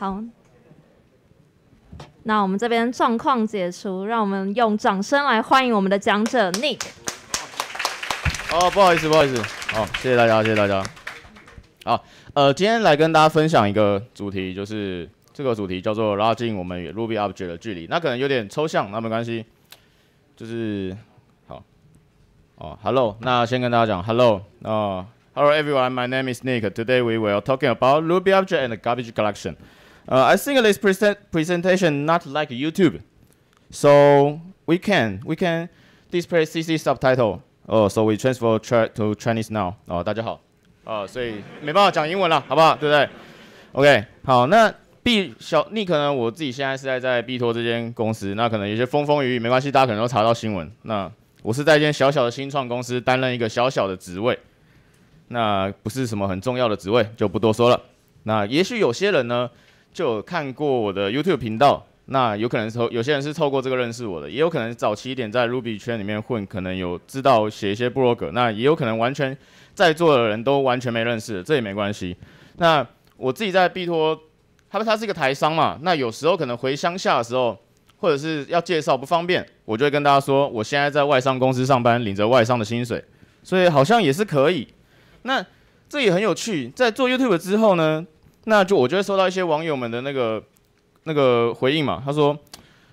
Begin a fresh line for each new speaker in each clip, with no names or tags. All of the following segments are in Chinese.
好，那我们这边状况解除，让我们用掌声来欢迎我们的讲者 Nick。
哦，不好意思，不好意思，好，谢谢大家，谢谢大家。好，呃，今天来跟大家分享一个主题，就是这个主题叫做拉近我们与 Ruby Object 的距离。那可能有点抽象，那没关系，就是好，哦，Hello，那先跟大家讲 Hello，哦，Hello everyone，My name is Nick。Today we will talking about Ruby Object and Garbage Collection。I think this presentation not like YouTube, so we can we can display CC subtitle. Oh, so we transfer to Chinese now. Oh, 大家好。啊，所以没办法讲英文了，好不好？对不对？OK，好。那 B 小 Nick 呢？我自己现在是在在 B 托这间公司。那可能有些风风雨雨没关系，大家可能都查到新闻。那我是在一间小小的新创公司担任一个小小的职位，那不是什么很重要的职位，就不多说了。那也许有些人呢？就有看过我的 YouTube 频道，那有可能是有些人是透过这个认识我的，也有可能早期一点在 Ruby 圈里面混，可能有知道写一些 blog，那也有可能完全在座的人都完全没认识，这也没关系。那我自己在必托，他他是一个台商嘛，那有时候可能回乡下的时候，或者是要介绍不方便，我就会跟大家说，我现在在外商公司上班，领着外商的薪水，所以好像也是可以。那这也很有趣，在做 YouTube 之后呢？那就我就会收到一些网友们的那个那个回应嘛，他说：“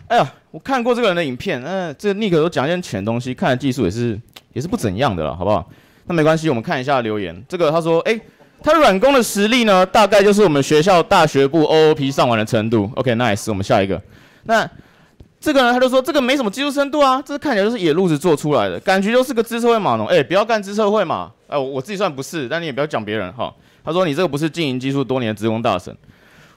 哎呀，我看过这个人的影片，嗯，这 n i 都讲一点浅东西，看的技术也是也是不怎样的了，好不好？那没关系，我们看一下留言。这个他说：哎，他软工的实力呢，大概就是我们学校大学部 OOP 上完的程度。OK，n nice，我们下一个，那这个呢，他就说这个没什么技术深度啊，这看起来就是野路子做出来的，感觉就是个知识会码农。哎，不要干知识会码。哎，我自己算不是，但你也不要讲别人哈。”他说：“你这个不是经营技术多年的职工大神。”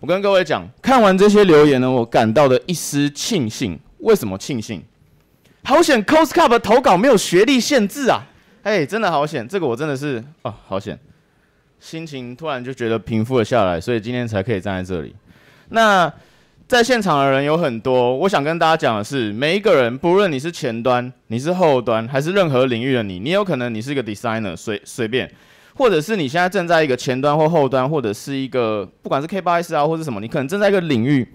我跟各位讲，看完这些留言呢，我感到的一丝庆幸。为什么庆幸？好险，Cost Cup 的投稿没有学历限制啊！哎，真的好险，这个我真的是哦，好险，心情突然就觉得平复了下来，所以今天才可以站在这里。那在现场的人有很多，我想跟大家讲的是，每一个人，不论你是前端，你是后端，还是任何领域的你，你有可能你是一个 designer，随随便。或者是你现在正在一个前端或后端，或者是一个不管是 K 八 S 啊或者什么，你可能正在一个领域，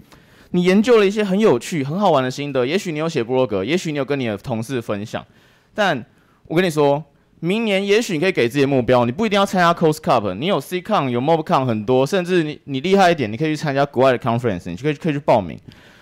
你研究了一些很有趣、很好玩的心得。也许你有写博格，也许你有跟你的同事分享。但我跟你说，明年也许你可以给自己目标，你不一定要参加 Coast Cup，你有 C Con，有 Mob Con，很多，甚至你你厉害一点，你可以去参加国外的 Conference，你可以可以去报名。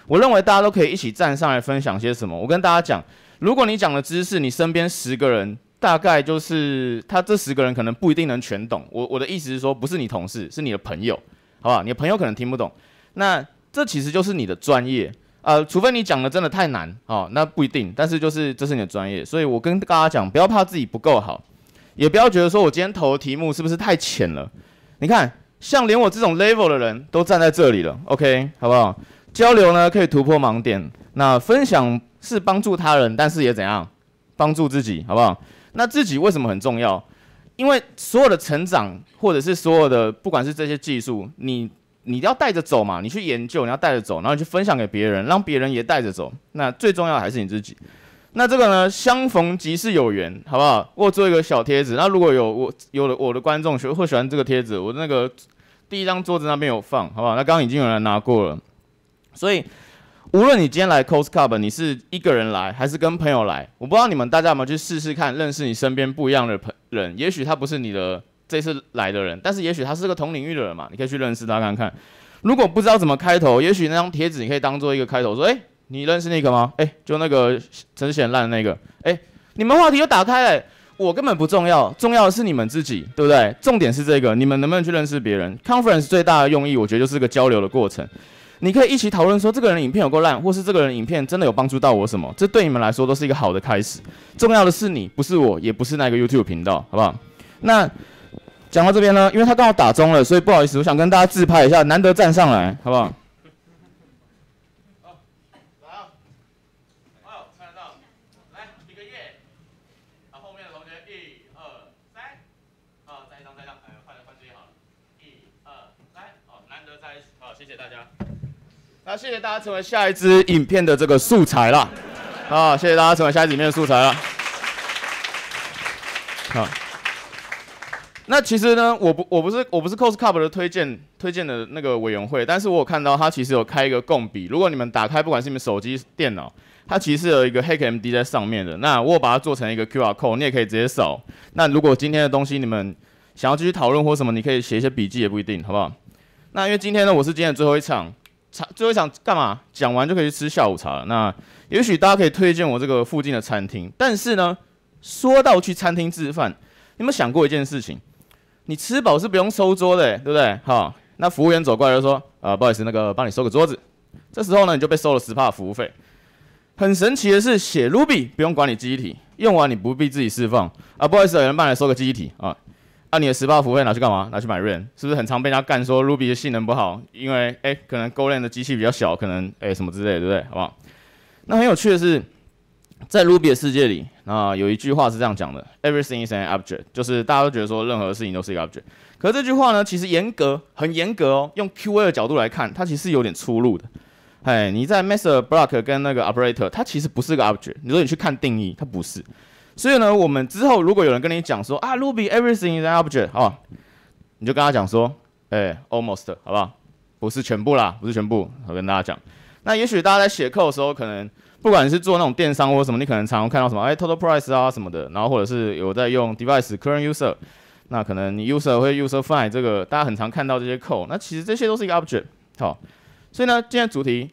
我认为大家都可以一起站上来分享些什么。我跟大家讲，如果你讲的知识，你身边十个人。大概就是他这十个人可能不一定能全懂我。我的意思是说，不是你同事，是你的朋友，好不好？你的朋友可能听不懂。那这其实就是你的专业，呃，除非你讲的真的太难哦，那不一定。但是就是这是你的专业，所以我跟大家讲，不要怕自己不够好，也不要觉得说我今天投的题目是不是太浅了？你看，像连我这种 level 的人都站在这里了，OK，好不好？交流呢可以突破盲点，那分享是帮助他人，但是也怎样帮助自己，好不好？那自己为什么很重要？因为所有的成长，或者是所有的，不管是这些技术，你你要带着走嘛，你去研究，你要带着走，然后去分享给别人，让别人也带着走。那最重要的还是你自己。那这个呢，相逢即是有缘，好不好？我做一个小贴纸。那如果有我有的我的观众学会喜欢这个贴纸，我那个第一张桌子那边有放，好不好？那刚刚已经有人拿过了，所以。无论你今天来 c o s t Club，你是一个人来还是跟朋友来，我不知道你们大家有没有去试试看，认识你身边不一样的朋人。也许他不是你的这次来的人，但是也许他是个同领域的人嘛，你可以去认识他看看。如果不知道怎么开头，也许那张贴子你可以当做一个开头，说：哎，你认识那个吗？哎，就那个陈显烂那个。哎，你们话题又打开了，我根本不重要，重要的是你们自己，对不对？重点是这个，你们能不能去认识别人？Conference 最大的用意，我觉得就是个交流的过程。你可以一起讨论说，这个人影片有够烂，或是这个人影片真的有帮助到我什么？这对你们来说都是一个好的开始。重要的是你，不是我，也不是那个 YouTube 频道，好不好？那讲到这边呢，因为他刚好打中了，所以不好意思，我想跟大家自拍一下，难得站上来，好不好？好，谢谢大家成为下一支影片的这个素材啦。啊，谢谢大家成为下一支影片的素材了。好。那其实呢，我不我不是我不是 c o s c u p 的推荐推荐的那个委员会，但是我有看到他其实有开一个共笔。如果你们打开不管是你们手机电脑，它其实有一个 Hack MD 在上面的。那我把它做成一个 QR Code，你也可以直接扫。那如果今天的东西你们想要继续讨论或什么，你可以写一些笔记也不一定，好不好？那因为今天呢，我是今天的最后一场。最后想干嘛？讲完就可以去吃下午茶了。那也许大家可以推荐我这个附近的餐厅。但是呢，说到去餐厅吃饭，有没有想过一件事情？你吃饱是不用收桌的，对不对？好，那服务员走过来就说：“呃，不好意思，那个帮你收个桌子。”这时候呢，你就被收了十帕服务费。很神奇的是，写卢比不用管你机体，用完你不必自己释放。啊，不好意思，有人帮你收个机体啊。那你的十八伏会拿去干嘛？拿去买 r i n 是不是很常被人家干说 Ruby 的性能不好？因为哎，可能 Go l a n 的机器比较小，可能哎什么之类，对不对？好不好？那很有趣的是，在 Ruby 的世界里，啊，有一句话是这样讲的：Everything is an object。就是大家都觉得说任何事情都是一个 object。可是这句话呢，其实严格很严格哦。用 QA 的角度来看，它其实有点出入的。哎，你在 method block 跟那个 operator，它其实不是个 object。你说你去看定义，它不是。所以呢，我们之后如果有人跟你讲说啊，Ruby everything is an object，好，你就跟他讲说，哎，almost，好不好？不是全部啦，不是全部。我跟大家讲，那也许大家在写 code 的时候，可能不管是做那种电商或什么，你可能常看到什么，哎，total price 啊什么的，然后或者是有在用 device，current user，那可能 user 会 user find 这个，大家很常看到这些 code，那其实这些都是一个 object，好。所以呢，今天主题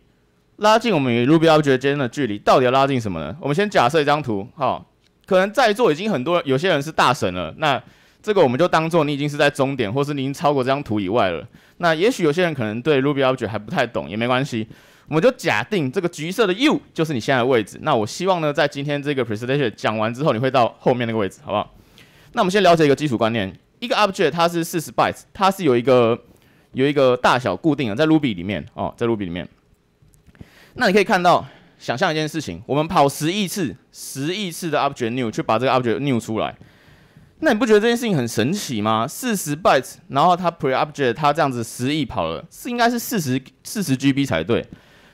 拉近我们与 Ruby object 之间的距离，到底要拉近什么呢？我们先假设一张图，好。可能在座已经很多，有些人是大神了。那这个我们就当做你已经是在终点，或是你已经超过这张图以外了。那也许有些人可能对 Ruby object 还不太懂，也没关系。我们就假定这个橘色的 you 就是你现在的位置。那我希望呢，在今天这个 presentation 讲完之后，你会到后面那个位置，好不好？那我们先了解一个基础观念：一个 object 它是四十 bytes，它是有一个有一个大小固定的，在 Ruby 里面哦，在 Ruby 里面。那你可以看到。想象一件事情，我们跑十亿次、十亿次的 object new，去把这个 object new 出来，那你不觉得这件事情很神奇吗？四十 bytes，然后它 pre object 它这样子十亿跑了，是应该是四十、四十 GB 才对。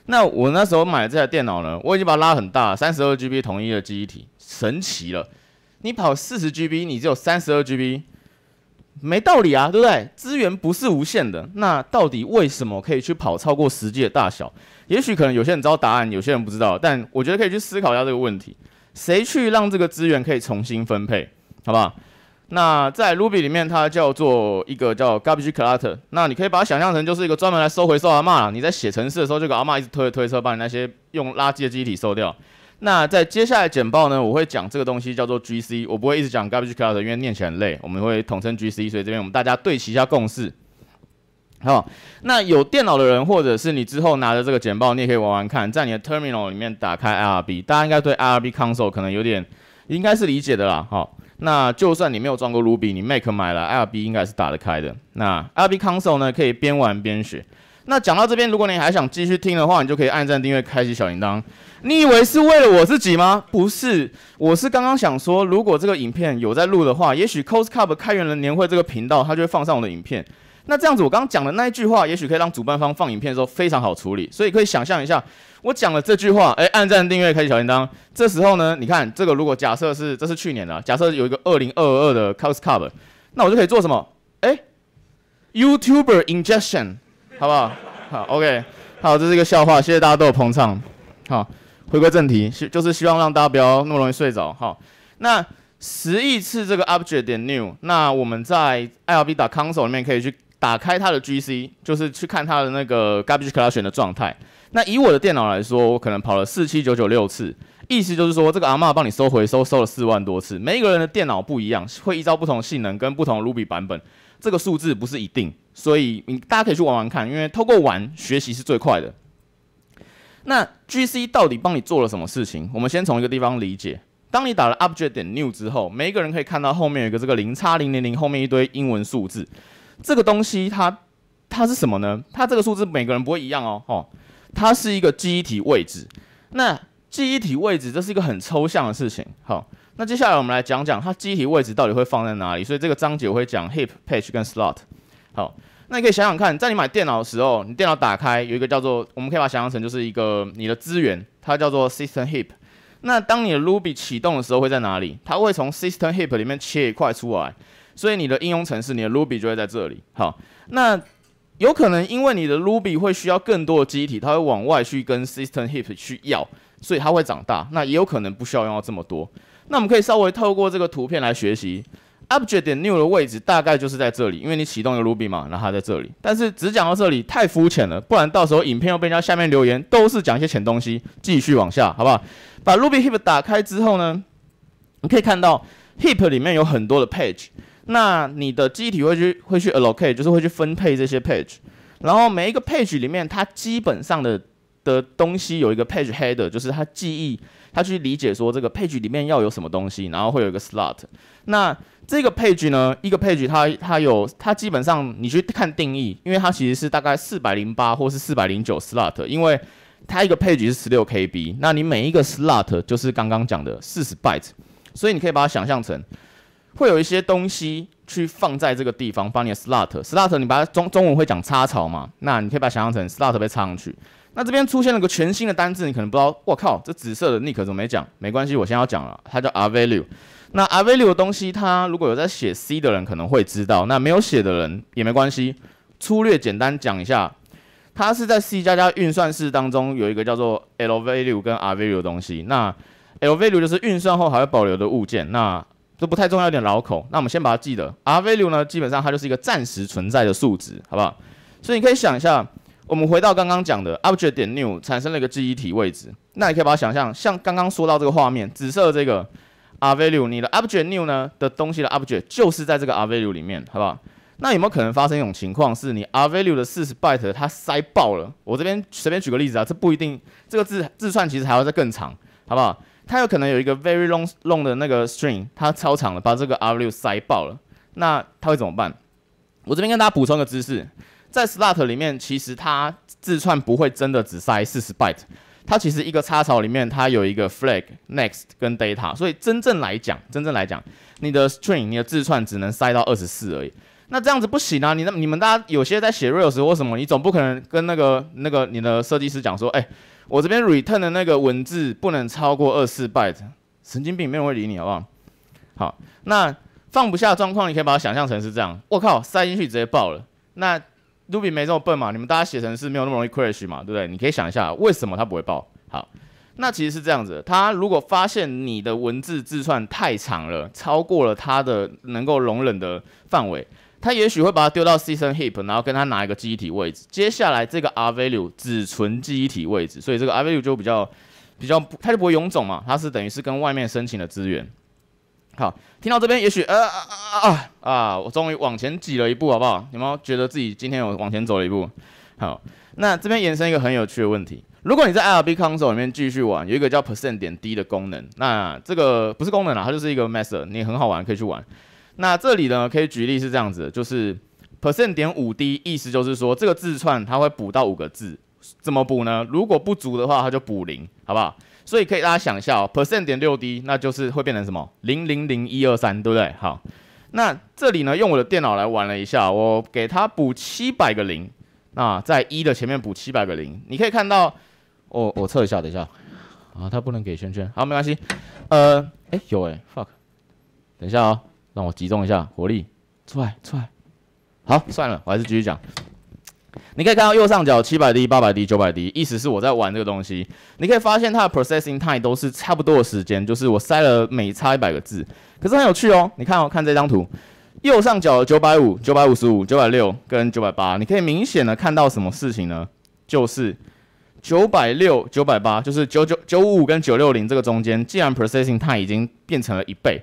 那我那时候买的这台电脑呢，我已经把它拉很大，三十二 GB 统一的记忆体，神奇了。你跑四十 GB，你只有三十二 GB，没道理啊，对不对？资源不是无限的，那到底为什么可以去跑超过实际的大小？也许可能有些人知道答案，有些人不知道，但我觉得可以去思考一下这个问题：谁去让这个资源可以重新分配，好不好？那在 Ruby 里面，它叫做一个叫 garbage c l u t t e r 那你可以把它想象成就是一个专门来收回收阿妈。你在写程式的时候，就给阿妈一直推推车，把你那些用垃圾的机体收掉。那在接下来简报呢，我会讲这个东西叫做 GC，我不会一直讲 garbage c l u t t e r 因为念起来很累。我们会统称 GC，所以这边我们大家对齐一下公式。好，那有电脑的人，或者是你之后拿着这个简报，你也可以玩玩看，在你的 terminal 里面打开 rb，大家应该对 rb console 可能有点，应该是理解的啦。好，那就算你没有装过 ruby，你 mac 买了 rb 应该是打得开的。那 rb console 呢，可以边玩边学。那讲到这边，如果你还想继续听的话，你就可以按赞、订阅、开启小铃铛。你以为是为了我自己吗？不是，我是刚刚想说，如果这个影片有在录的话，也许 costcup 开源人年会这个频道，它就会放上我的影片。那这样子，我刚刚讲的那一句话，也许可以让主办方放影片的时候非常好处理。所以可以想象一下，我讲了这句话，哎，按赞、订阅、开启小铃铛。这时候呢，你看这个，如果假设是这是去年的，假设有一个二零二二的 curve，o 那我就可以做什么？哎，YouTuber injection，好不好？好，OK，好，这是一个笑话。谢谢大家都有捧场。好，回归正题，就是希望让大家不要那么容易睡着。好，那十亿次这个 object 点 new，那我们在 ILB. 打 console 里面可以去。打开它的 GC，就是去看它的那个 garbage collection 的状态。那以我的电脑来说，我可能跑了四七九九六次，意思就是说这个阿妈帮你收回收收了四万多次。每一个人的电脑不一样，会依照不同性能跟不同 Ruby 版本，这个数字不是一定。所以你大家可以去玩玩看，因为透过玩学习是最快的。那 GC 到底帮你做了什么事情？我们先从一个地方理解。当你打了 object 点 new 之后，每一个人可以看到后面有一个这个零叉零零零后面一堆英文数字。这个东西它它是什么呢？它这个数字每个人不会一样哦。哦，它是一个记忆体位置。那记忆体位置这是一个很抽象的事情。好，那接下来我们来讲讲它机体位置到底会放在哪里。所以这个章节我会讲 heap page 跟 slot。好，那你可以想想看，在你买电脑的时候，你电脑打开有一个叫做，我们可以把它想象成就是一个你的资源，它叫做 system heap。那当你的 Ruby 启动的时候会在哪里？它会从 system heap 里面切一块出来。所以你的应用程式，你的 Ruby 就会在这里。好，那有可能因为你的 Ruby 会需要更多的机体，它会往外去跟 System Heap 去要，所以它会长大。那也有可能不需要用到这么多。那我们可以稍微透过这个图片来学习，Object 点 New 的位置大概就是在这里，因为你启动一个 Ruby 嘛，然后它在这里。但是只讲到这里太肤浅了，不然到时候影片又被人家下面留言都是讲一些浅东西。继续往下，好不好？把 Ruby Heap 打开之后呢，你可以看到 Heap 里面有很多的 Page。那你的机体会去会去 allocate，就是会去分配这些 page，然后每一个 page 里面，它基本上的的东西有一个 page header，就是它记忆它去理解说这个 page 里面要有什么东西，然后会有一个 slot。那这个 page 呢，一个 page 它它有它基本上你去看定义，因为它其实是大概四百零八或是四百零九 slot，因为它一个 page 是十六 KB，那你每一个 slot 就是刚刚讲的四十 byte，所以你可以把它想象成。会有一些东西去放在这个地方，把你的 slot slot，你把它中中文会讲插槽嘛？那你可以把它想象成 slot 被插上去。那这边出现了个全新的单字，你可能不知道。我靠，这紫色的 Nick 怎么没讲？没关系，我先要讲了，它叫 r value。那 r value 的东西，它如果有在写 C 的人可能会知道，那没有写的人也没关系。粗略简单讲一下，它是在 C 加加运算式当中有一个叫做 l value 跟 r value 的东西。那 l value 就是运算后还会保留的物件。那都不太重要，有点绕口。那我们先把它记得。r value 呢，基本上它就是一个暂时存在的数值，好不好？所以你可以想一下，我们回到刚刚讲的，object 点 new 产生了一个记忆体位置。那你可以把它想象，像刚刚说到这个画面，紫色的这个 R value，你的 object new 呢的东西的 object 就是在这个 R value 里面，好不好？那有没有可能发生一种情况，是你 R value 的四十 byte 它塞爆了？我这边随便举个例子啊，这不一定，这个字字串其实还要再更长，好不好？它有可能有一个 very long long 的那个 string，它超长了，把这个 RW 塞爆了，那它会怎么办？我这边跟大家补充个知识，在 slot 里面，其实它自串不会真的只塞四十 byte，它其实一个插槽里面它有一个 flag next 跟 data，所以真正来讲，真正来讲，你的 string，你的自串只能塞到二十四而已。那这样子不行啊！你、那你们大家有些在写 real 时，为什么你总不可能跟那个、那个你的设计师讲说，哎？我这边 return 的那个文字不能超过二四 byte，神经病，没人会理你，好不好？好，那放不下状况，你可以把它想象成是这样。我靠，塞进去直接爆了。那 Ruby 没这么笨嘛？你们大家写程式没有那么容易 crash 嘛？对不对？你可以想一下，为什么它不会爆？好，那其实是这样子，它如果发现你的文字字串太长了，超过了它的能够容忍的范围。他也许会把它丢到 season heap，然后跟他拿一个机体位置。接下来这个 r value 只存机体位置，所以这个 r value 就比较比较，它就不会臃肿嘛。它是等于是跟外面申请的资源。好，听到这边也许呃啊啊啊，我终于往前挤了一步，好不好？有没有觉得自己今天有往前走了一步？好，那这边延伸一个很有趣的问题：如果你在 r b console 里面继续玩，有一个叫 percent 点 d 的功能，那这个不是功能啦，它就是一个 method，你很好玩，可以去玩。那这里呢，可以举例是这样子，就是 percent 点五 d 意思就是说这个字串它会补到五个字，怎么补呢？如果不足的话，它就补零，好不好？所以可以大家想一下哦，percent 点六 d 那就是会变成什么？零零零一二三，对不对？好，那这里呢，用我的电脑来玩了一下，我给它补七百个零，那在一的前面补七百个零，你可以看到，我我测一下，等一下，啊，它不能给圈圈，好，没关系，呃，哎，有哎，fuck，等一下哦。让我集中一下火力，出来出来，好算了，我还是继续讲。你可以看到右上角七百 D、八百 D、九百 D，意思是我在玩这个东西。你可以发现它的 processing time 都是差不多的时间，就是我塞了每差一百个字。可是很有趣哦，你看哦，看这张图，右上角九百五、九百五十五、九百六跟九百八，你可以明显的看到什么事情呢？就是九百六、九百八，就是九九九五五跟九六零这个中间，既然 processing time 已经变成了一倍，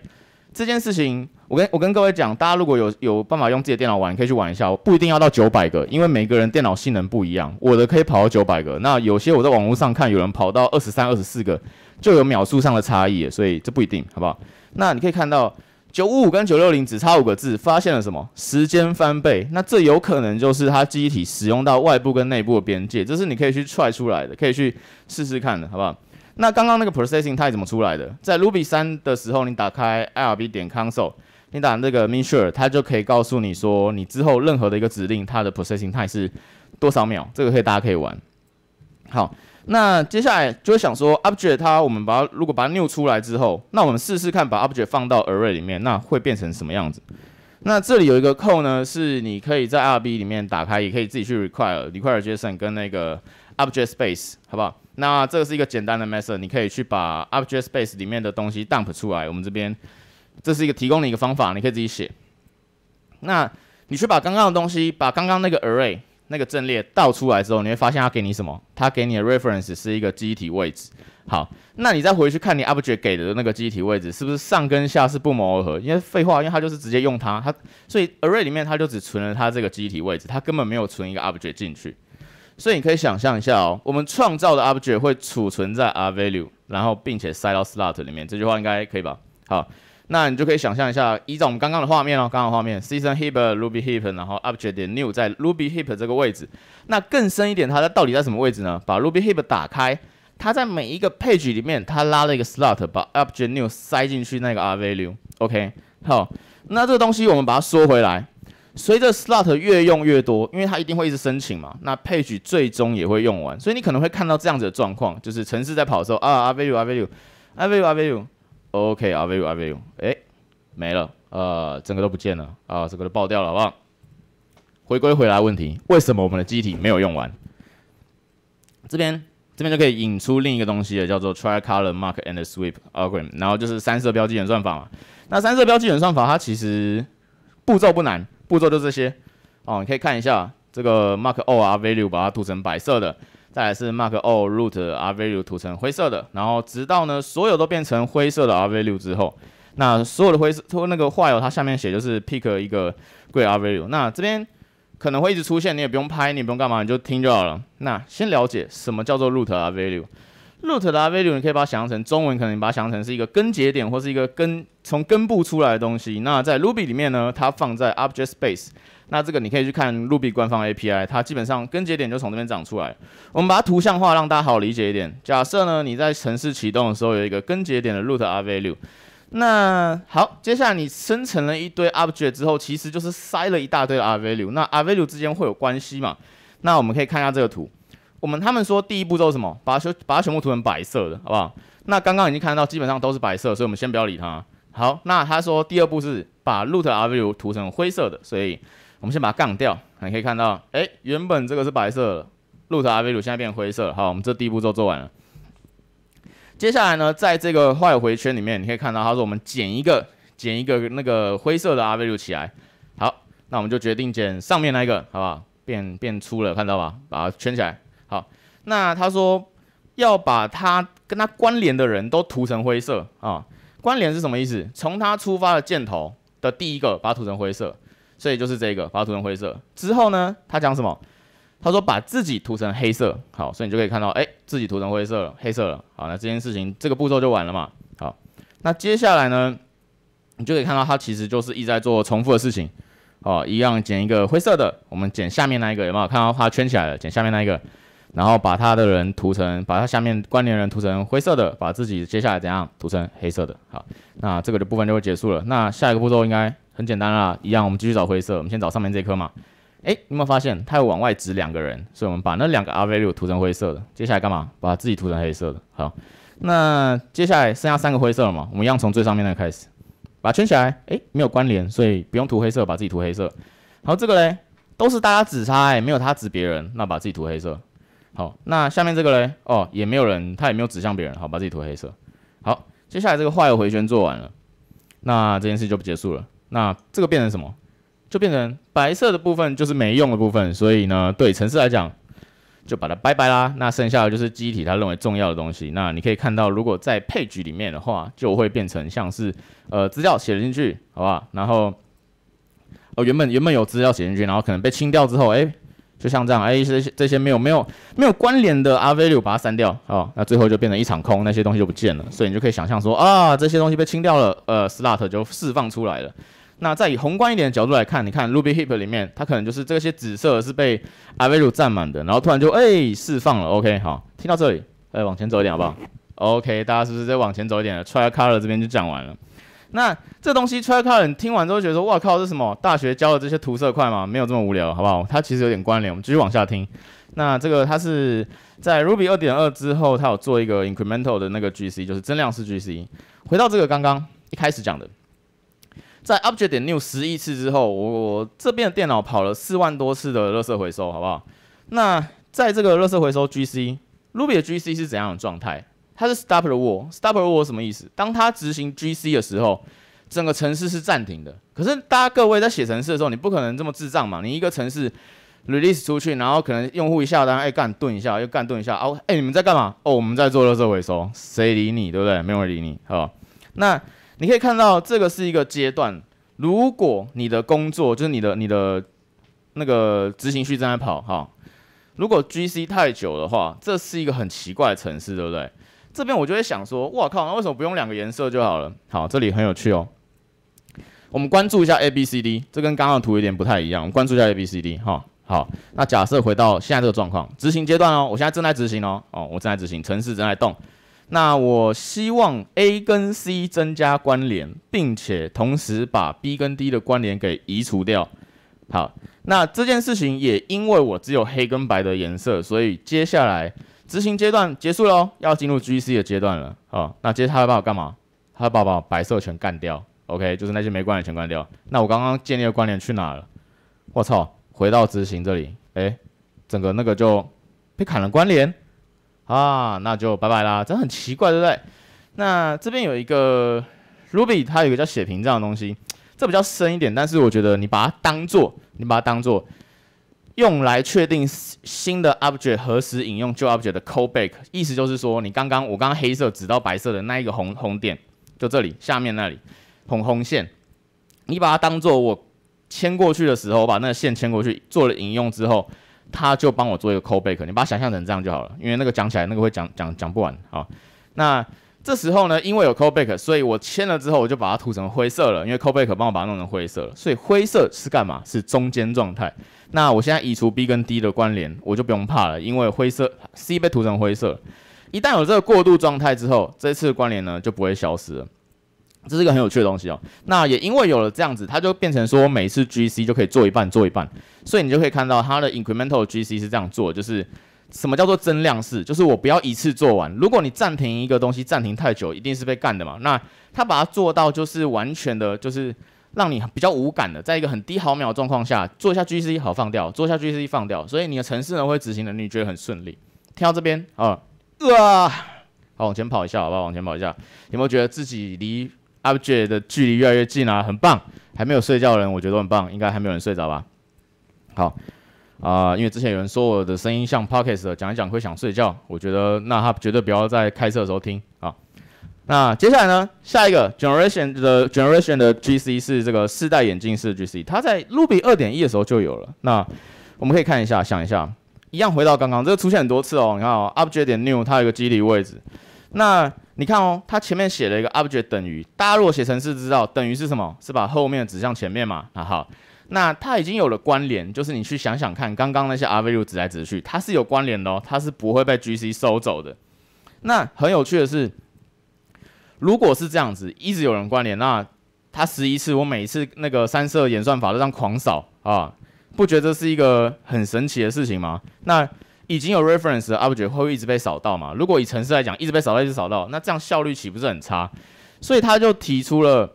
这件事情。我跟我跟各位讲，大家如果有有办法用自己的电脑玩，可以去玩一下，不一定要到九百个，因为每个人电脑性能不一样，我的可以跑到九百个，那有些我在网络上看有人跑到二十三、二十四个，就有秒数上的差异，所以这不一定，好不好？那你可以看到九五五跟九六零只差五个字，发现了什么？时间翻倍，那这有可能就是它机体使用到外部跟内部的边界，这是你可以去踹出来的，可以去试试看的，好不好？那刚刚那个 processing 它是怎么出来的？在 Ruby 三的时候，你打开 rb 点 console。你打这个 measure，它就可以告诉你说，你之后任何的一个指令，它的 processing time 是多少秒。这个可以，大家可以玩。好，那接下来就会想说，object 它我们把它如果把它 new 出来之后，那我们试试看把 object 放到 array 里面，那会变成什么样子？那这里有一个 code 呢，是你可以在 rb 里面打开，也可以自己去 require require json 跟那个 object space 好不好？那这个是一个简单的 method，你可以去把 object space 里面的东西 dump 出来，我们这边。这是一个提供的一个方法，你可以自己写。那你去把刚刚的东西，把刚刚那个 array 那个阵列倒出来之后，你会发现它给你什么？它给你的 reference 是一个机体位置。好，那你再回去看你 object 给的那个机体位置，是不是上跟下是不谋而合？因为废话，因为它就是直接用它，它所以 array 里面它就只存了它这个机体位置，它根本没有存一个 object 进去。所以你可以想象一下哦，我们创造的 object 会储存在 our value，然后并且塞到 slot 里面。这句话应该可以吧？好。那你就可以想象一下，依照我们刚刚的画面哦，刚刚画面，season hip e ruby hip，然后 object new 在 ruby hip 这个位置。那更深一点，它在到底在什么位置呢？把 ruby hip 打开，它在每一个 page 里面，它拉了一个 slot，把 object new 塞进去那个 r value。OK，好，那这个东西我们把它缩回来。随着 slot 越用越多，因为它一定会一直申请嘛，那 page 最终也会用完，所以你可能会看到这样子的状况，就是程式在跑的时候啊，value value value value。o k 阿 a l 阿 e v a l 哎，没了，呃，整个都不见了，啊，这个都爆掉了，好不好？回归回来问题，为什么我们的机体没有用完？这边，这边就可以引出另一个东西了，叫做 Tri-color Mark and Sweep Algorithm，然后就是三色标记演算法嘛。那三色标记演算法它其实步骤不难，步骤就这些哦。你可以看一下这个 Mark O R v a l u e 把它涂成白色的。再来是 mark O root R value 涂成灰色的，然后直到呢所有都变成灰色的 R value 之后，那所有的灰色，那个画有它下面写就是 pick 一个贵 R value。那这边可能会一直出现，你也不用拍，你也不用干嘛，你就听就好了。那先了解什么叫做 root R value。root r value 你可以把它想象成中文，可能你把它想象成是一个根节点或是一个根，从根部出来的东西。那在 Ruby 里面呢，它放在 Object Space。那这个你可以去看 Ruby 官方 API，它基本上根节点就从这边长出来。我们把它图像化，让大家好理解一点。假设呢你在城市启动的时候有一个根节点的 root r value，那好，接下来你生成了一堆 object 之后，其实就是塞了一大堆 value。那 value 之间会有关系嘛？那我们可以看一下这个图。我们他们说第一步骤是什么？把它修，把它全部涂成白色的，好不好？那刚刚已经看到基本上都是白色，所以我们先不要理它。好，那他说第二步是把 root r value 涂成灰色的，所以。我们先把它杠掉，你可以看到，哎，原本这个是白色的，root v 现在变灰色了。好，我们这第一步骤做完了。接下来呢，在这个坏回圈里面，你可以看到，他说我们剪一个，剪一个那个灰色的 v a 鲁起来。好，那我们就决定剪上面那一个，好不好？变变粗了，看到吧？把它圈起来。好，那他说要把他跟他关联的人都涂成灰色啊。关联是什么意思？从他出发的箭头的第一个，把它涂成灰色。所以就是这个，把它涂成灰色之后呢，他讲什么？他说把自己涂成黑色。好，所以你就可以看到，哎，自己涂成灰色了，黑色了。好，那这件事情这个步骤就完了嘛。好，那接下来呢，你就可以看到他其实就是一直在做重复的事情，哦，一样剪一个灰色的，我们剪下面那一个，有没有看到它圈起来了？剪下面那一个，然后把他的人涂成，把他下面关联人涂成灰色的，把自己接下来怎样涂成黑色的。好，那这个的部分就会结束了。那下一个步骤应该。很简单啦，一样，我们继续找灰色。我们先找上面这颗嘛，哎，你有没有发现它有往外指两个人？所以我们把那两个 R value 涂成灰色的。接下来干嘛？把自己涂成黑色的。好，那接下来剩下三个灰色了嘛？我们一样从最上面那个开始，把它圈起来。哎，没有关联，所以不用涂黑色，把自己涂黑色。好，这个嘞，都是大家指他，没有他指别人，那把自己涂黑色。好，那下面这个嘞，哦，也没有人，他也没有指向别人，好，把自己涂黑色。好，接下来这个坏的回旋做完了，那这件事就不结束了。那这个变成什么？就变成白色的部分，就是没用的部分。所以呢，对城市来讲，就把它拜拜啦。那剩下的就是机体它认为重要的东西。那你可以看到，如果在配局里面的话，就会变成像是呃资料写进去，好吧？然后哦原本原本有资料写进去，然后可能被清掉之后，哎，就像这样，哎，这些这些没有没有没有关联的 R value 把它删掉，哦，那最后就变成一场空，那些东西就不见了。所以你就可以想象说啊，这些东西被清掉了，呃，slot 就释放出来了。那再以宏观一点的角度来看，你看 Ruby Heap 里面，它可能就是这些紫色是被 Avilu 占满的，然后突然就哎释放了。OK，好，听到这里，哎，往前走一点好不好？OK，大家是不是再往前走一点了？Try Color 这边就讲完了。那这东西 Try Color 听完之后觉得说，哇靠，这什么？大学教的这些涂色块吗？没有这么无聊，好不好？它其实有点关联，我们继续往下听。那这个它是在 Ruby 2.2之后，它有做一个 Incremental 的那个 GC，就是增量式 GC。回到这个刚刚一开始讲的。在 object 点 new 十亿次之后，我我这边的电脑跑了四万多次的垃色回收，好不好？那在这个垃色回收 GC Ruby 的 GC 是怎样的状态？它是 stop the w a r l stop the w a r l 什么意思？当它执行 GC 的时候，整个城市是暂停的。可是大家各位在写程式的时候，你不可能这么智障嘛？你一个城市 release 出去，然后可能用户一下单，哎，干顿一下，又干顿一下，哦，哎，你们在干嘛？哦，我们在做垃色回收，谁理你，对不对？没有人理你，好，那。你可以看到这个是一个阶段，如果你的工作就是你的你的那个执行序正在跑哈，如果 GC 太久的话，这是一个很奇怪的城市，对不对？这边我就会想说，哇靠，那为什么不用两个颜色就好了？好，这里很有趣哦，我们关注一下 A B C D，这跟刚刚的图有点不太一样，我们关注一下 A B C D 哈。好，那假设回到现在这个状况，执行阶段哦，我现在正在执行哦，哦，我正在执行，城市正在动。那我希望 A 跟 C 增加关联，并且同时把 B 跟 D 的关联给移除掉。好，那这件事情也因为我只有黑跟白的颜色，所以接下来执行阶段结束喽，要进入 GC 的阶段了。好，那接下来他要干嘛？他要把我白色全干掉。OK，就是那些没关联全干掉。那我刚刚建立的关联去哪了？我操，回到执行这里，哎，整个那个就被砍了关联。啊，那就拜拜啦！真的很奇怪，对不对？那这边有一个 Ruby，它有一个叫血瓶这样的东西，这比较深一点，但是我觉得你把它当做，你把它当做用来确定新的 object 何时引用旧 object 的 callback，意思就是说，你刚刚我刚刚黑色指到白色的那一个红红点，就这里下面那里红红线，你把它当做我牵过去的时候，我把那个线牵过去做了引用之后。他就帮我做一个 c 贝 l back，你把它想象成这样就好了，因为那个讲起来那个会讲讲讲不完啊。那这时候呢，因为有 c 贝 l back，所以我签了之后我就把它涂成灰色了，因为 c 贝 l back 帮我把它弄成灰色了。所以灰色是干嘛？是中间状态。那我现在移除 B 跟 D 的关联，我就不用怕了，因为灰色 C 被涂成灰色，一旦有这个过渡状态之后，这次关联呢就不会消失了。这是一个很有趣的东西哦。那也因为有了这样子，它就变成说，每次 GC 就可以做一半，做一半。所以你就可以看到它的 incremental GC 是这样做，就是什么叫做增量式，就是我不要一次做完。如果你暂停一个东西，暂停太久，一定是被干的嘛。那它把它做到就是完全的，就是让你比较无感的，在一个很低毫秒状况下做一下 GC 好放掉，做一下 GC 放掉。所以你的城市呢会执行的，你觉得很顺利。听到这边啊，呃，好往前跑一下，好不好？往前跑一下，有没有觉得自己离 object 的距离越来越近啊，很棒！还没有睡觉的人，我觉得很棒，应该还没有人睡着吧？好，啊，因为之前有人说我的声音像 p o c k s t 讲一讲会想睡觉，我觉得那他绝对不要在开车的时候听啊。那接下来呢？下一个 generation 的 generation 的 GC 是这个四代眼镜式 GC，它在 Ruby 2.1的时候就有了。那我们可以看一下，想一下，一样回到刚刚，这个出现很多次哦。你看 object.new，它有个基底位置。那你看哦，它前面写了一个 object 等于，大家如果写程式知道等于是什么？是把后面指向前面嘛？那好，那它已经有了关联，就是你去想想看，刚刚那些 r value 指来指去，它是有关联的哦，它是不会被 GC 收走的。那很有趣的是，如果是这样子，一直有人关联，那它十一次，我每一次那个三色演算法都这样狂扫啊，不觉得是一个很神奇的事情吗？那已经有 reference 的 object 会一直被扫到嘛？如果以城市来讲，一直被扫到，一直扫到，那这样效率岂不是很差？所以他就提出了，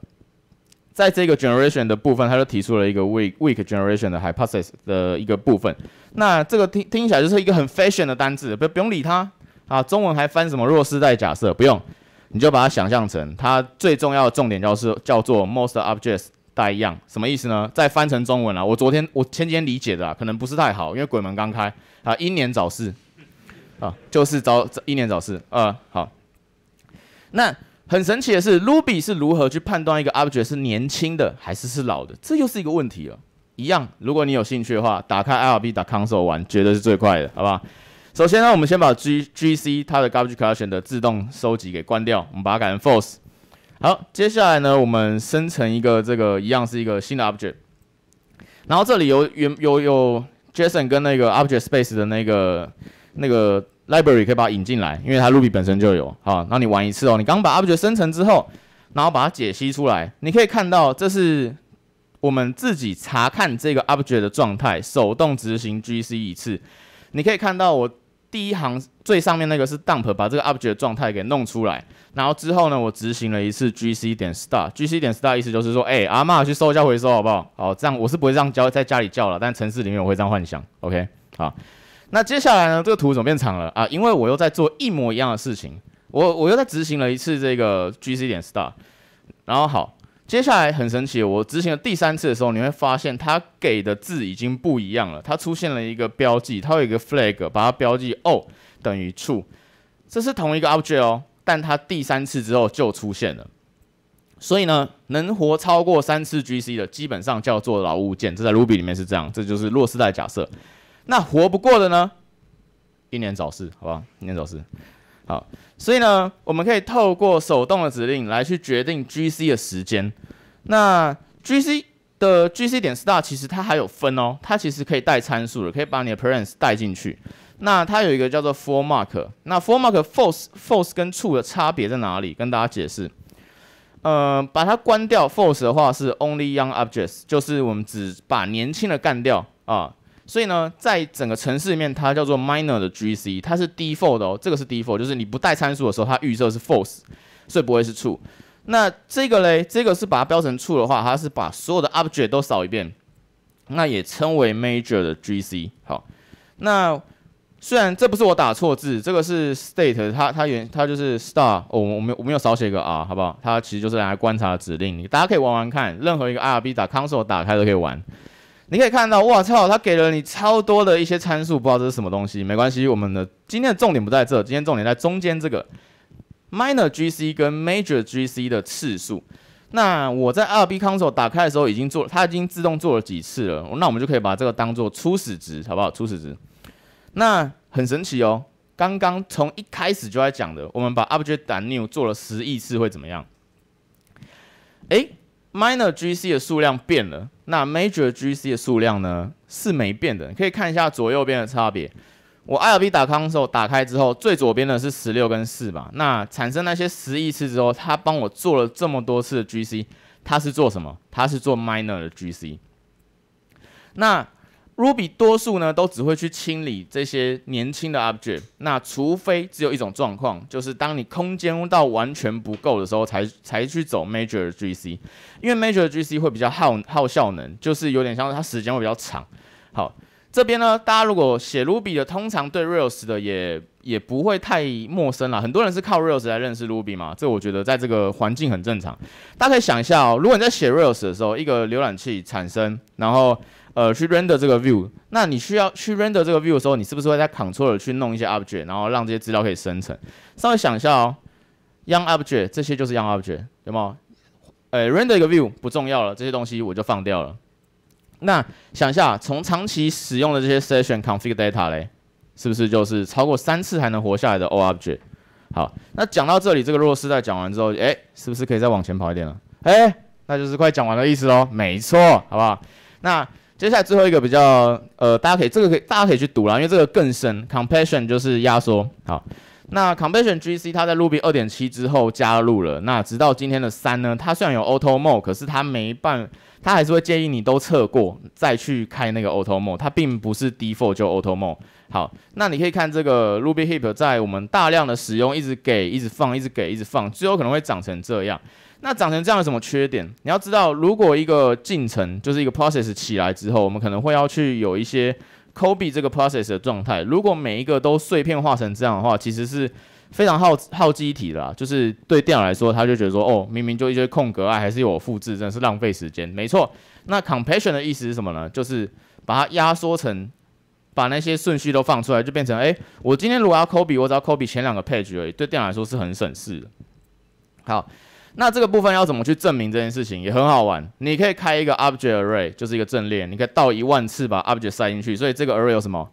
在这个 generation 的部分，他就提出了一个 weak weak generation 的 hypothesis 的一个部分。那这个听听起来就是一个很 fashion 的单字，不不用理它啊。中文还翻什么弱势代假设？不用，你就把它想象成它最重要的重点，就是叫做 most objects 一样。什么意思呢？再翻成中文啊？我昨天我前几天理解的，啊，可能不是太好，因为鬼门刚开。啊，英年早逝，啊，就是早英年早逝啊。好，那很神奇的是，Ruby 是如何去判断一个 Object 是年轻的还是是老的？这又是一个问题了。一样，如果你有兴趣的话，打开 rb 打 console 玩，绝对是最快的，好吧？首先呢，我们先把 G G C 它的 Garbage Collection 的自动收集给关掉，我们把它改成 False。好，接下来呢，我们生成一个这个一样是一个新的 Object，然后这里有有有有。Jason 跟那个 Object Space 的那个那个 Library 可以把它引进来，因为它 Ruby 本身就有。好，那你玩一次哦。你刚刚把 Object 生成之后，然后把它解析出来，你可以看到这是我们自己查看这个 Object 的状态，手动执行 GC 一次，你可以看到我。第一行最上面那个是 dump，把这个 object 状态给弄出来。然后之后呢，我执行了一次 gc 点 s t a r gc 点 s t a r 意思就是说，哎，阿妈去收一下回收，好不好？好，这样我是不会这样叫在家里叫了，但城市里面我会这样幻想。OK，好。那接下来呢，这个图怎么变长了啊？因为我又在做一模一样的事情，我我又在执行了一次这个 gc 点 s t a r 然后好。接下来很神奇，我执行了第三次的时候，你会发现它给的字已经不一样了。它出现了一个标记，它有一个 flag 把它标记哦等于 true，这是同一个 object 哦，但它第三次之后就出现了。所以呢，能活超过三次 GC 的基本上叫做老物件，这在 Ruby 里面是这样。这就是洛斯代假设。那活不过的呢，英年早逝，好吧，英年早逝。好，所以呢，我们可以透过手动的指令来去决定 GC 的时间。那 GC 的 GC 点 s t a r 其实它还有分哦，它其实可以带参数的，可以把你的 p a r e n t s 带进去。那它有一个叫做 f o r mark。那 f o r mark、f o r c e f o r c e 跟处的差别在哪里？跟大家解释。呃，把它关掉 f o r c e 的话是 only young objects，就是我们只把年轻的干掉啊。所以呢，在整个城市里面，它叫做 minor 的 GC，它是 default 哦，这个是 default，就是你不带参数的时候，它预设是 false，所以不会是 true。那这个嘞，这个是把它标成 true 的话，它是把所有的 object 都扫一遍，那也称为 major 的 GC。好，那虽然这不是我打错字，这个是 state，它它原它就是 star，我我我我没有少写一个 r，好不好？它其实就是来观察指令，你大家可以玩玩看，任何一个 R B 打 console 打开都可以玩。你可以看到，哇操！它给了你超多的一些参数，不知道这是什么东西。没关系，我们的今天的重点不在这，今天重点在中间这个 minor GC 跟 major GC 的次数。那我在 R B console 打开的时候，已经做，它已经自动做了几次了。那我们就可以把这个当做初始值，好不好？初始值。那很神奇哦，刚刚从一开始就在讲的，我们把 o b j e c t d new 做了十亿次会怎么样？哎，minor GC 的数量变了。那 major GC 的数量呢是没变的，你可以看一下左右边的差别。我 l r g v 打 s 的时候打开之后，最左边的是十六跟四吧。那产生那些十亿次之后，他帮我做了这么多次的 GC，他是做什么？他是做 minor 的 GC。那 Ruby 多数呢都只会去清理这些年轻的 object，那除非只有一种状况，就是当你空间到完全不够的时候才才去走 major GC，因为 major GC 会比较耗耗效能，就是有点像它时间会比较长。好，这边呢大家如果写 Ruby 的，通常对 Rails 的也。也不会太陌生了，很多人是靠 Rails 来认识 Ruby 嘛，这我觉得在这个环境很正常。大家可以想一下哦，如果你在写 Rails 的时候，一个浏览器产生，然后呃去 render 这个 view，那你需要去 render 这个 view 的时候，你是不是会在 controller 去弄一些 object，然后让这些资料可以生成？稍微想一下哦，young object 这些就是 young object，有没有？呃，render 一个 view 不重要了，这些东西我就放掉了。那想一下，从长期使用的这些 session、config、data 嘞，是不是就是超过三次还能活下来的 O object？好，那讲到这里，这个弱势在讲完之后，哎，是不是可以再往前跑一点了？哎，那就是快讲完的意思喽，没错，好不好？那接下来最后一个比较，呃，大家可以这个可以大家可以去读啦，因为这个更深 c o m p a s s i o n 就是压缩。好。那 c o m p a s s t i o n GC 它在 Ruby 二点七之后加入了，那直到今天的三呢？它虽然有 auto mode，可是它没办，它还是会建议你都测过再去开那个 auto mode，它并不是 default 就 auto mode。好，那你可以看这个 Ruby Heap 在我们大量的使用，一直给，一直放，一直给，一直放，最后可能会长成这样。那长成这样有什么缺点？你要知道，如果一个进程就是一个 process 起来之后，我们可能会要去有一些。抠 e 这个 process 的状态，如果每一个都碎片化成这样的话，其实是非常耗耗机体的啦。就是对电脑来说，他就觉得说，哦，明明就一些空格啊，还是有我复制，真是浪费时间。没错，那 compression 的意思是什么呢？就是把它压缩成，把那些顺序都放出来，就变成，哎，我今天如果要抠 e 我只要抠 e 前两个 page 而已，对电脑来说是很省事的。好。那这个部分要怎么去证明这件事情也很好玩？你可以开一个 object array，就是一个阵列，你可以倒一万次把 object 塞进去。所以这个 array 有什么？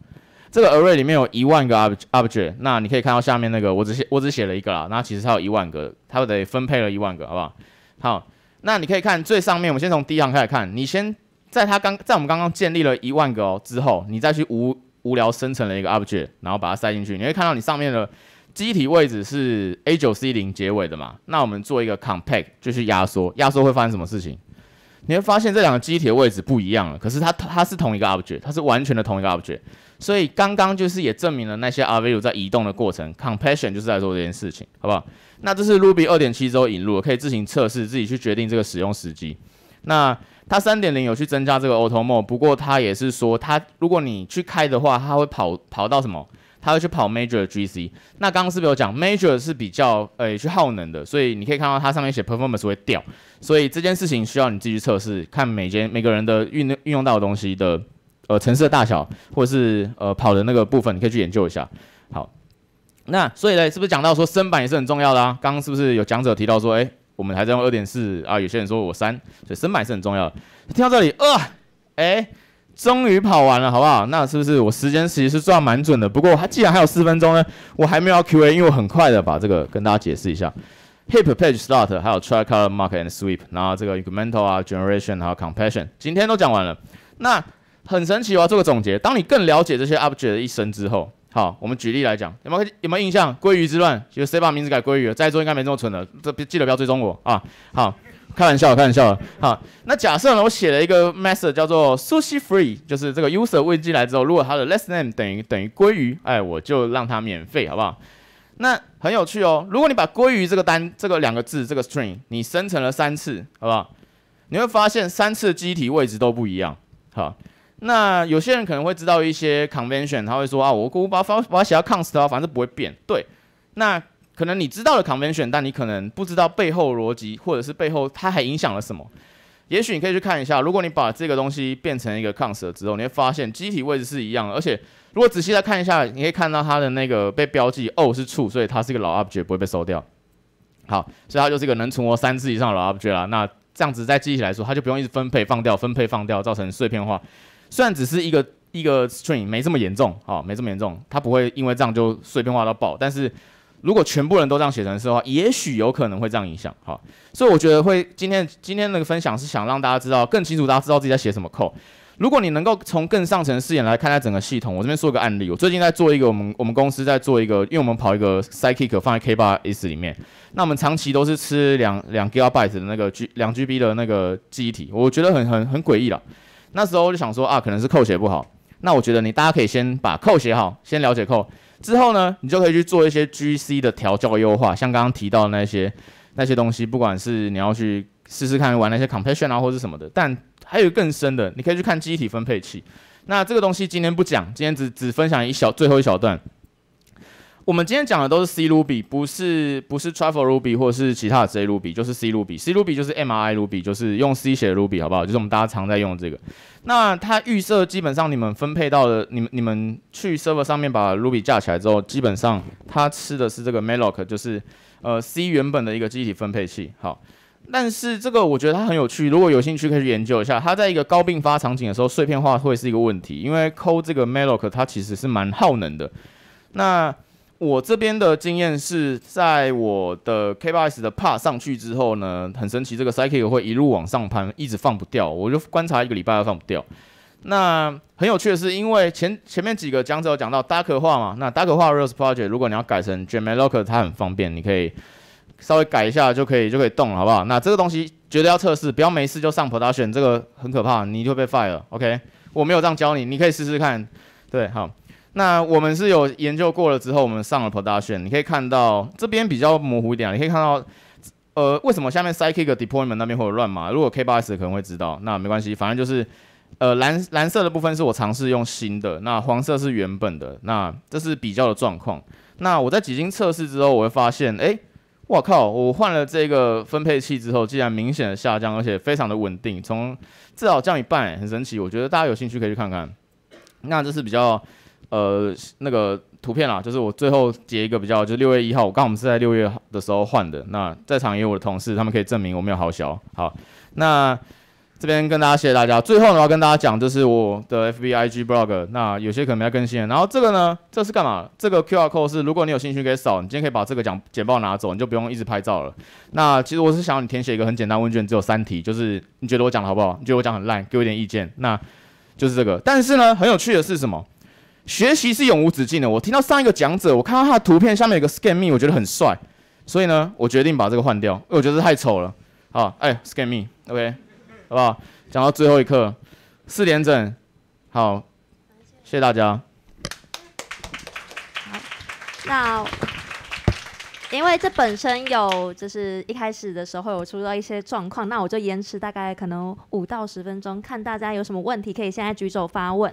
这个 array 里面有一万个 object。那你可以看到下面那个，我只写我只写了一个啦，那其实它有一万个，它得分配了一万个，好不好？好，那你可以看最上面，我们先从第一行开始看。你先在它刚在我们刚刚建立了一万个哦之后，你再去无无聊生成了一个 object，然后把它塞进去，你会看到你上面的。机体位置是 a 九 c 零结尾的嘛？那我们做一个 compact 就去压缩，压缩会发生什么事情？你会发现这两个机体的位置不一样了，可是它它是同一个 object，它是完全的同一个 object。所以刚刚就是也证明了那些 r v 有 u 在移动的过程 c o m p a s s i o n 就是在做这件事情，好不好？那这是 Ruby 二点七之后引入，可以自行测试，自己去决定这个使用时机。那它三点零有去增加这个 a u t o m o d e 不过它也是说，它如果你去开的话，它会跑跑到什么？他会去跑 major 的 GC，那刚刚是不是有讲 major 是比较呃去耗能的，所以你可以看到它上面写 performance 会掉，所以这件事情需要你自己去测试，看每间每个人的运运用到的东西的呃城市的大小，或者是呃跑的那个部分，你可以去研究一下。好，那所以呢，是不是讲到说升板也是很重要的啊？刚刚是不是有讲者提到说，哎，我们还在用二点四啊，有些人说我三，所以升板是很重要的。听到这里，呃，哎。终于跑完了，好不好？那是不是我时间其实是算蛮准的？不过它既然还有四分钟呢，我还没有 Q A，因为我很快的把这个跟大家解释一下。h i p page start，还有 t r a color mark and sweep，然后这个 incremental 啊，generation，还有 c o m p a s s i o n 今天都讲完了。那很神奇，我要做个总结。当你更了解这些 object 的一生之后，好，我们举例来讲，有没有有没有印象？鲑鱼之乱，就谁把名字改鲑鱼了？在座应该没这么蠢的，都记得不要追踪我啊。好。开玩笑，开玩笑。好，那假设呢？我写了一个 method 叫做 sushi free，就是这个 user 位进来之后，如果他的 last name 等于等于鲑鱼，哎，我就让他免费，好不好？那很有趣哦。如果你把鲑鱼这个单这个两个字这个 string，你生成了三次，好不好？你会发现三次机体位置都不一样。好，那有些人可能会知道一些 convention，他会说啊，我我把把把它写到 const 啊，反正不会变。对，那可能你知道了 convention，但你可能不知道背后逻辑，或者是背后它还影响了什么。也许你可以去看一下，如果你把这个东西变成一个 c o n p t 之后，你会发现机体位置是一样。的。而且如果仔细来看一下，你可以看到它的那个被标记 o 是处，所以它是一个老 object，不会被收掉。好，所以它就是一个能存活三次以上的老 object 啦。那这样子在机起来说，它就不用一直分配放掉，分配放掉，造成碎片化。虽然只是一个一个 string，没这么严重，好，没这么严重，它不会因为这样就碎片化到爆，但是。如果全部人都这样写成是的话，也许有可能会这样影响。好，所以我觉得会今天今天那个分享是想让大家知道更清楚，大家知道自己在写什么。扣，如果你能够从更上层视野来看待整个系统，我这边说个案例。我最近在做一个，我们我们公司在做一个，因为我们跑一个 p s y h i c 放在 K8s 里面，那我们长期都是吃两两 GB 的那个 G 两 GB 的那个记忆体，我觉得很很很诡异了。那时候就想说啊，可能是扣写不好。那我觉得你大家可以先把扣写好，先了解扣。之后呢，你就可以去做一些 GC 的调教优化，像刚刚提到的那些那些东西，不管是你要去试试看玩那些 competition 啊，或是什么的。但还有更深的，你可以去看机体分配器。那这个东西今天不讲，今天只只分享一小最后一小段。我们今天讲的都是 C Ruby，不是不是 t r a v e l Ruby 或是其他的 J Ruby，就是 C Ruby。C Ruby 就是 MRI Ruby，就是用 C 写的 Ruby，好不好？就是我们大家常在用这个。那它预设基本上你们分配到的，你们你们去 server 上面把 Ruby 架起来之后，基本上它吃的是这个 malloc，就是呃 C 原本的一个机体分配器。好，但是这个我觉得它很有趣，如果有兴趣可以去研究一下。它在一个高并发场景的时候，碎片化会是一个问题，因为抠这个 malloc 它其实是蛮耗能的。那我这边的经验是在我的 k 八 s 的 Part 上去之后呢，很神奇，这个 p s y c i e 会一路往上攀，一直放不掉。我就观察一个礼拜都放不掉。那很有趣的是，因为前前面几个讲者有讲到 Dark 化嘛，那 Dark 化 r o s e Project 如果你要改成 g e m l o c k 它很方便，你可以稍微改一下就可以就可以动，好不好？那这个东西绝对要测试，不要没事就上 Production，这个很可怕，你就会被 fire。OK，我没有这样教你，你可以试试看。对，好。那我们是有研究过了之后，我们上了 production，你可以看到这边比较模糊一点。你可以看到，呃，为什么下面 s y c l e deployment 那边会有乱码？如果 K8s 可能会知道，那没关系，反正就是，呃，蓝蓝色的部分是我尝试用新的，那黄色是原本的，那这是比较的状况。那我在几经测试之后，我会发现，哎，我靠，我换了这个分配器之后，竟然明显的下降，而且非常的稳定，从至少降一半，很神奇。我觉得大家有兴趣可以去看看。那这是比较。呃，那个图片啦，就是我最后截一个比较，就是六月一号，我刚我们是在六月的时候换的。那在场也有我的同事，他们可以证明我没有好小。好，那这边跟大家谢谢大家。最后呢要跟大家讲，就是我的 FBIG blog，那有些可能要更新。然后这个呢，这是干嘛？这个 QR code 是如果你有兴趣可以扫，你今天可以把这个讲简报拿走，你就不用一直拍照了。那其实我是想你填写一个很简单问卷，只有三题，就是你觉得我讲的好不好？你觉得我讲很烂，给我一点意见。那就是这个。但是呢，很有趣的是什么？学习是永无止境的。我听到上一个讲者，我看到他的图片下面有个 Scan Me，我觉得很帅，所以呢，我决定把这个换掉，因为我觉得太丑了。好，哎，Scan Me，OK，好不好？讲到最后一刻，四点整，好，谢谢大家。
好，那因为这本身有就是一开始的时候有出到一些状况，那我就延迟大概可能五到十分钟，看大家有什么问题可以现在举手发问。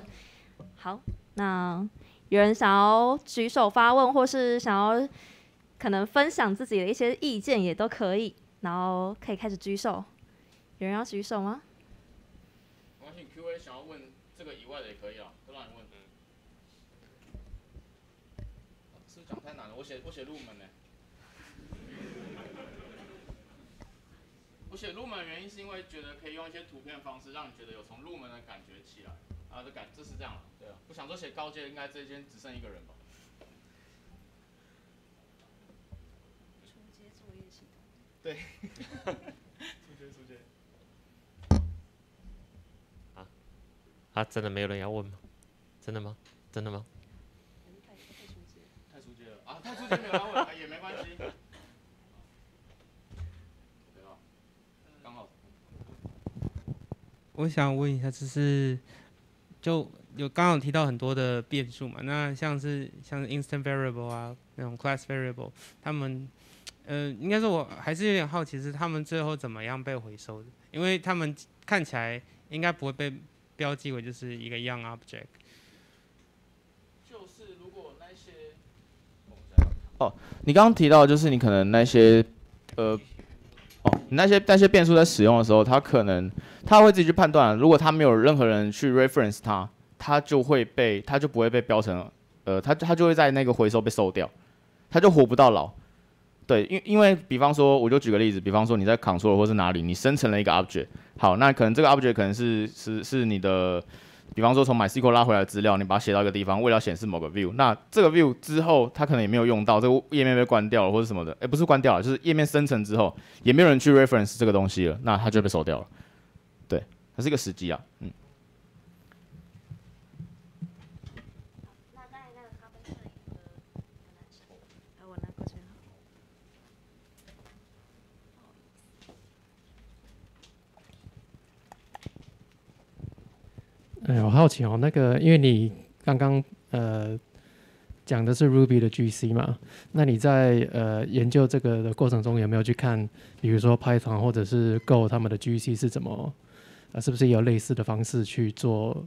好。那有人想要举手发问，或是想要可能分享自己的一些意见也都可以，然后可以开始举手。有人要举手吗？
关系 q a 想要问这个以外的也可以啊，都让你问。是讲太难了，我写我写入门呢。我写入门原因是因为觉得可以用一些图片方式，让你觉得有从入门的感觉起来。啊，的感觉是这样了。对啊。我想说，写高阶应该这间只剩一个人吧。
春节作业是？对。春节，春节。
啊？啊，真的没有人要问吗？真的吗？真的吗？
太太春节。
太春节了啊！太春节没有人问，也没关系。我想问一下，这是？就有刚有提到很多的变数嘛，那像是像 i n s t a n t variable 啊，那种 class variable，他们呃，应该说我还是有点好奇，是他们最后怎么样被回收的？因为他们看起来应该不会被标记为就是一个 young object。就是如果那些哦，你刚刚提到就是你可能那些呃。你那些那些变数在使用的时候，它可能它会自己去判断，如果它没有任何人去 reference 它，它就会被它就不会被标成呃，它它就会在那个回收被收掉，它就活不到老。对，因因为比方说，我就举个例子，比方说你在 c o n t 或是哪里，你生成了一个 object，好，那可能这个 object 可能是是是你的。比方说，从 MySQL 拉回来的资料，你把它写到一个地方，为了显示某个 View，那这个 View 之后它可能也没有用到，这个页面被关掉了，或者什么的，哎，不是关掉了，就是页面生成之后也没有人去 reference 这个东西了，那它就被收掉了。对，它是一个时机啊，嗯。哎，我好奇哦，那个因为你刚刚呃讲的是 Ruby 的 GC 嘛，那你在呃研究这个的过程中，有没有去看，比如说 Python 或者是 Go 他们的 GC 是怎么，呃，是不是也有类似的方式去做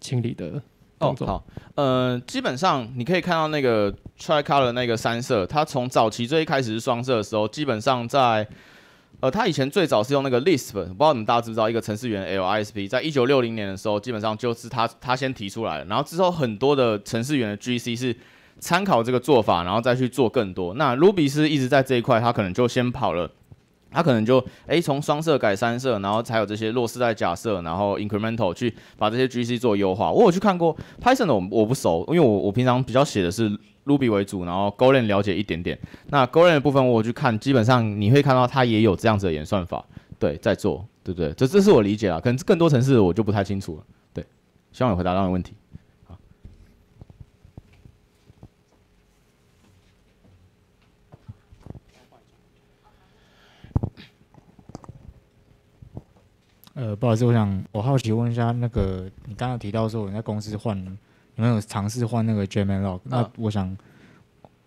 清理的工作？好，呃，基本上你可以看到那个 Tri Color 那个三色，它从早期最一开始是双色的时候，基本上在呃，他以前最早是用那个 Lisp，不知道你们大家知不知道一个程序员 Lisp，在一九六零年的时候，基本上就是他他先提出来的，然后之后很多的程序员的 GC 是参考这个做法，然后再去做更多。那 Ruby 是一直在这一块，他可能就先跑了。他可能就诶从双色改三色，然后才有这些弱世在假设，然后 incremental 去把这些 GC 做优化。我有去看过 Python 的，我我不熟，因为我我平常比较写的是 Ruby 为主，然后 g o l a n g 了解一点点。那 g o l a n 的部分我去看，基本上你会看到它也有这样子的演算法，对，在做，对不对？这这是我理解啊，可能更多层次我就不太清楚了。对，希望有回答到问题。呃，不好意思，我想我好奇问一下，那个你刚刚提到说你在公司换，有没有尝试换那个 Gem and Log？那我想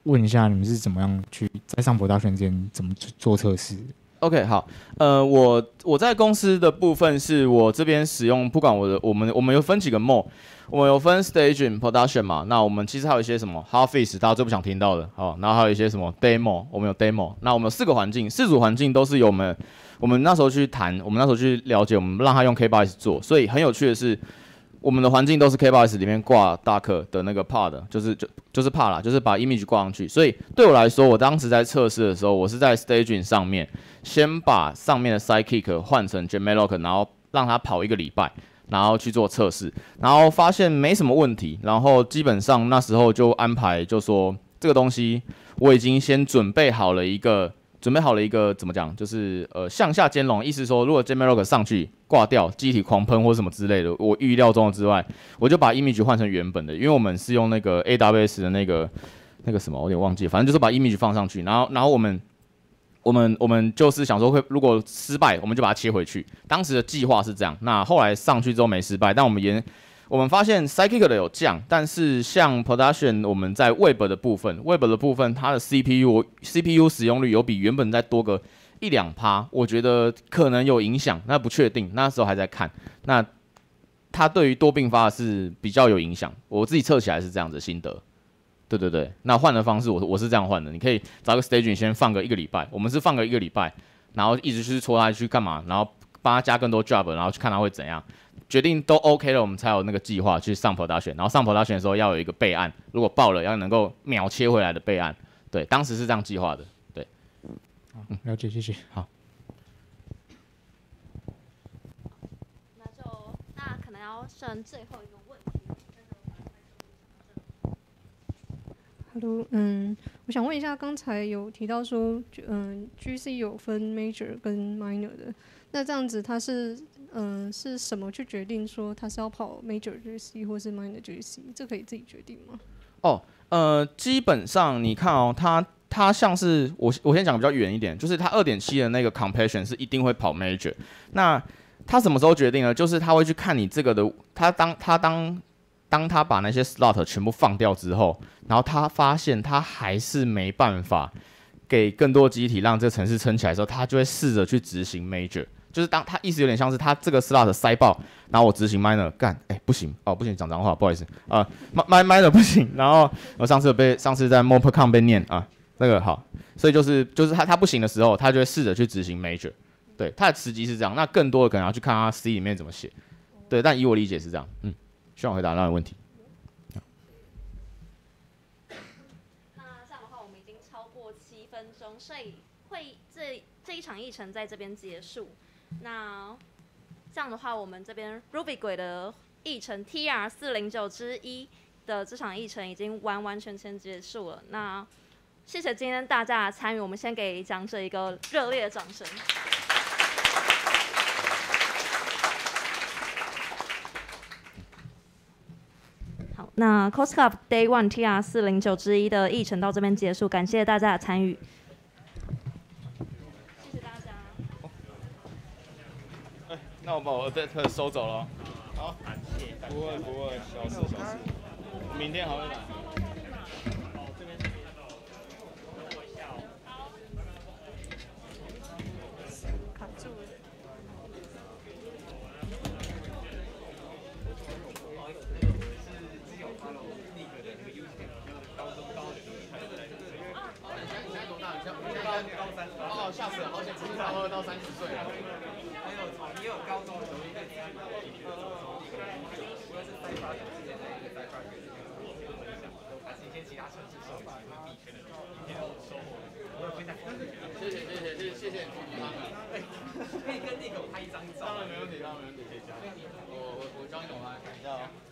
问一下，你们是怎么样去在上博大选间怎么做测试？OK，好，呃，我我在公司的部分是我这边使用，不管我的，我们我们有分几个模，我们有分 Stage Production 嘛，那我们其实还有一些什么 h a r Face，大家最不想听到的，好，然后还有一些什么 Demo，我们有 Demo，那我们有四个环境，四组环境都是由我们。我们那时候去谈，我们那时候去了解，我们让他用 k b s 做。所以很有趣的是，我们的环境都是 k b s 里面挂大课的那个 Pod，就是就就是 Pod 啦，就是把 Image 挂上去。所以对我来说，我当时在测试的时候，我是在 Staging 上面，先把上面的 Sidekick 换成 j a m e l o c k 然后让他跑一个礼拜，然后去做测试，然后发现没什么问题。然后基本上那时候就安排，就说这个东西我已经先准备好了一个。准备好了一个怎么讲，就是呃向下兼容，意思说如果 g e m i o k 上去挂掉，机体狂喷或什么之类的，我预料中的之外，我就把 image 换成原本的，因为我们是用那个 AWS 的那个那个什么，我有点忘记，反正就是把 image 放上去，然后然后我们我们我们就是想说会如果失败，我们就把它切回去。当时的计划是这样，那后来上去之后没失败，但我们延我们发现 psychic 的有降，但是像 production 我们在 web 的部分，web 的部分它的 CPU CPU 使用率有比原本再多个一两趴，我觉得可能有影响，那不确定，那时候还在看。那它对于多并发是比较有影响，我自己测起来是这样子心得。对对对，那换的方式我我是这样换的，你可以找个 staging 先放个一个礼拜，我们是放个一个礼拜，然后一直是戳它去干嘛，然后帮它加更多 job，然后去看它会怎样。决定都 OK 了，我们才有那个计划去上普大选。然后上普大选的时候要有一个备案，如果爆了要能够秒切回来的备案。对，当时是这样计划的。对，好，了解，谢谢。好，
那就那可能要剩最后一个问题了。Hello，嗯，我想问一下，刚才有提到说，嗯，GC 有分 Major 跟 Minor 的，那这样子它是？嗯，是什么去决定说他是要跑 major GC 或是 minor GC 这可以自己决定吗？
哦，呃，基本上你看哦，他他像是我我先讲比较远一点，就是他二点七的那个 c o m p a e t i o n 是一定会跑 major。那他什么时候决定呢？就是他会去看你这个的，他当他当当他把那些 slot 全部放掉之后，然后他发现他还是没办法给更多集体让这个城市撑起来的时候，他就会试着去执行 major。就是当他意思有点像是他这个 slot 塞爆，然后我执行 minor 干，哎，不行，哦，不行，讲脏话，不好意思，啊，ma m minor 不行，然后我上次被上次在 m o p c o 底被念啊，那个好，所以就是就是他他不行的时候，他就会试着去执行 major，对，他的词级是这样，那更多的可能要去看他 C 里面怎么写，对，但以我理解是这样，嗯，希望回答那问题。
那这样的话，我们已经超过七分钟，所以会这这一场议程在这边结束。那这样的话，我们这边 Ruby 鬼的议程 TR 四零九之一的这场议程已经完完全全结束了。那谢谢今天大家的参与，我们先给讲者一个热烈的掌声。好，那 COSCUP Day One TR 四零九之一的议程到这边结束，感谢大家的参与。
我把我的特收走了，好，不会不会，小事小事，明天还会来。好，这边这边到我下午。好，卡住。哦，吓死了，好险，不是高二到三十岁。可以跟那个拍一张照，当然没问题，当然没问题。我我我张勇啊，等一下啊。